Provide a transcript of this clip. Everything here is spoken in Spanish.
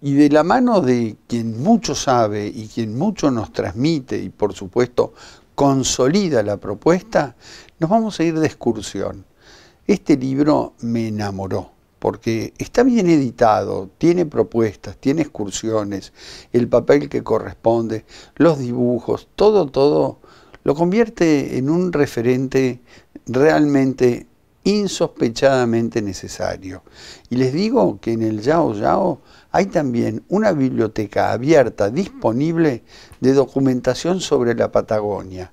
Y de la mano de quien mucho sabe y quien mucho nos transmite y por supuesto consolida la propuesta, nos vamos a ir de excursión. Este libro me enamoró porque está bien editado, tiene propuestas, tiene excursiones, el papel que corresponde, los dibujos, todo, todo lo convierte en un referente realmente insospechadamente necesario. Y les digo que en el Yao Yao hay también una biblioteca abierta, disponible, de documentación sobre la Patagonia.